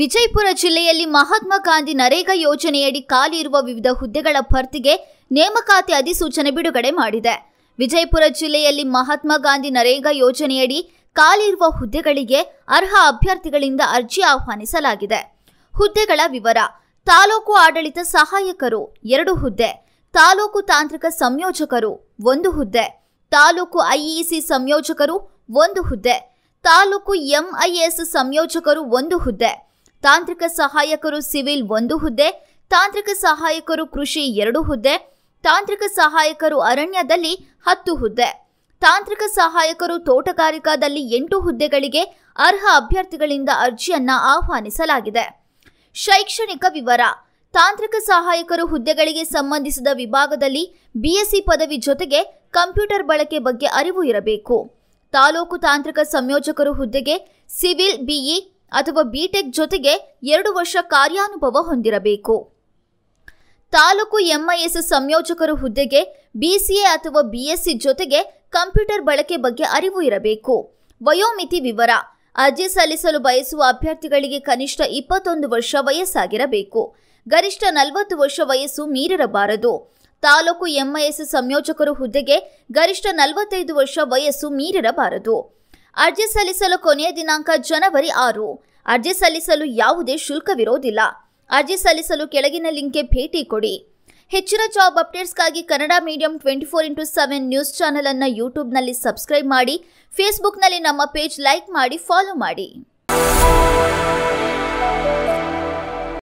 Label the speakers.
Speaker 1: ವಿಜಯಪುರ ಜಿಲ್ಲೆಯಲ್ಲಿ ಮಹಾತ್ಮ ಗಾಂಧಿ ನರೇಗಾ ಯೋಜನೆಯಡಿ ಖಾಲಿ ಇರುವ ವಿವಿಧ ಹುದ್ದೆಗಳ ಭರ್ತಿಗೆ ನೇಮಕಾತಿ ಅಧಿಸೂಚನೆ ಬಿಡುಗಡೆ ಮಾಡಿದೆ ವಿಜಯಪುರ ಜಿಲ್ಲೆಯಲ್ಲಿ ಮಹಾತ್ಮ ಗಾಂಧಿ ನರೇಗಾ ಯೋಜನೆಯಡಿ ಖಾಲಿ ಇರುವ ಹುದ್ದೆಗಳಿಗೆ ಅರ್ಹ ಅಭ್ಯರ್ಥಿಗಳಿಂದ ಅರ್ಜಿ ಆಹ್ವಾನಿಸಲಾಗಿದೆ ಹುದ್ದೆಗಳ ವಿವರ ತಾಲೂಕು ಆಡಳಿತ ಸಹಾಯಕರು ಎರಡು ಹುದ್ದೆ ತಾಲೂಕು ತಾಂತ್ರಿಕ ಸಂಯೋಜಕರು ಒಂದು ಹುದ್ದೆ ತಾಲೂಕು ಐಇಸಿ ಸಂಯೋಜಕರು ಒಂದು ಹುದ್ದೆ ತಾಲೂಕು ಎಂಐಎಸ್ ಸಂಯೋಜಕರು ಒಂದು ಹುದ್ದೆ ತಾಂತ್ರಿಕ ಸಹಾಯಕರು ಸಿವಿಲ್ ಒಂದು ಹುದ್ದೆ ತಾಂತ್ರಿಕ ಸಹಾಯಕರು ಕೃಷಿ ಎರಡು ಹುದ್ದೆ ತಾಂತ್ರಿಕ ಸಹಾಯಕರು ಅರಣ್ಯದಲ್ಲಿ ಹತ್ತು ಹುದ್ದೆ ತಾಂತ್ರಿಕ ಸಹಾಯಕರು ತೋಟಗಾರಿಕಾದಲ್ಲಿ ಎಂಟು ಹುದ್ದೆಗಳಿಗೆ ಅರ್ಹ ಅಭ್ಯರ್ಥಿಗಳಿಂದ ಅರ್ಜಿಯನ್ನ ಆಹ್ವಾನಿಸಲಾಗಿದೆ ಶೈಕ್ಷಣಿಕ ವಿವರ ತಾಂತ್ರಿಕ ಸಹಾಯಕರು ಹುದ್ದೆಗಳಿಗೆ ಸಂಬಂಧಿಸಿದ ವಿಭಾಗದಲ್ಲಿ ಬಿಎಸ್ಸಿ ಪದವಿ ಜೊತೆಗೆ ಕಂಪ್ಯೂಟರ್ ಬಳಕೆ ಬಗ್ಗೆ ಅರಿವು ಇರಬೇಕು ತಾಲೂಕು ತಾಂತ್ರಿಕ ಸಂಯೋಜಕರು ಹುದ್ದೆಗೆ ಸಿವಿಲ್ ಬಿಇ ಅಥವಾ ಬಿಟೆಕ್ ಜೊತೆಗೆ ಎರಡು ವರ್ಷ ಕಾರ್ಯಾನುಭವ ಹೊಂದಿರಬೇಕು ತಾಲೂಕು ಎಂಐಎಸ್ ಸಂಯೋಜಕರು ಹುದ್ದೆಗೆ ಬಿಸಿಎ ಅಥವಾ ಬಿಎಸ್ಸಿ ಜೊತೆಗೆ ಕಂಪ್ಯೂಟರ್ ಬಳಕೆ ಬಗ್ಗೆ ಅರಿವು ಇರಬೇಕು ವಯೋಮಿತಿ ವಿವರ ಅರ್ಜಿ ಸಲ್ಲಿಸಲು ಬಯಸುವ ಅಭ್ಯರ್ಥಿಗಳಿಗೆ ಕನಿಷ್ಠ ಇಪ್ಪತ್ತೊಂದು ವರ್ಷ ವಯಸ್ಸಾಗಿರಬೇಕು ಗರಿಷ್ಠ ನಲವತ್ತು ವರ್ಷ ವಯಸ್ಸು ಮೀರಿರಬಾರದು ತಾಲೂಕು ಎಂಐಎಸ್ ಸಂಯೋಜಕರು ಹುದ್ದೆಗೆ ಗರಿಷ್ಠ ನಲವತ್ತೈದು ವರ್ಷ ವಯಸ್ಸು ಮೀರಿರಬಾರದು ಅರ್ಜಿ ಸಲ್ಲಿಸಲು ಕೊನೆಯ ದಿನಾಂಕ ಜನವರಿ ಆರು ಅರ್ಜಿ ಸಲ್ಲಿಸಲು ಯಾವುದೇ ಶುಲ್ಕವಿರೋದಿಲ್ಲ ಅರ್ಜಿ ಸಲ್ಲಿಸಲು ಕೆಳಗಿನ ಲಿಂಕ್ಗೆ ಭೇಟಿ ಕೊಡಿ ಹೆಚ್ಚಿನ ಜಾಬ್ ಅಪ್ಡೇಟ್ಸ್ಗಾಗಿ Kannada medium twenty four into seven news channel ಯೂಟ್ಯೂಬ್ನಲ್ಲಿ ಸಬ್ಸ್ಕ್ರೈಬ್ ಮಾಡಿ ಫೇಸ್ಬುಕ್ನಲ್ಲಿ ನಮ್ಮ ಪೇಜ್ ಲೈಕ್ ಮಾಡಿ ಫಾಲೋ ಮಾಡಿ